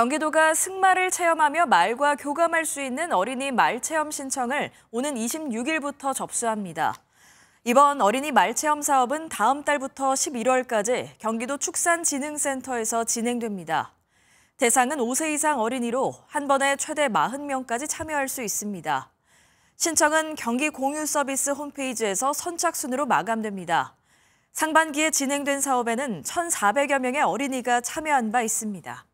경기도가 승마를 체험하며 말과 교감할 수 있는 어린이 말 체험 신청을 오는 26일부터 접수합니다. 이번 어린이 말 체험 사업은 다음 달부터 11월까지 경기도 축산진흥센터에서 진행됩니다. 대상은 5세 이상 어린이로 한 번에 최대 40명까지 참여할 수 있습니다. 신청은 경기 공유 서비스 홈페이지에서 선착순으로 마감됩니다. 상반기에 진행된 사업에는 1,400여 명의 어린이가 참여한 바 있습니다.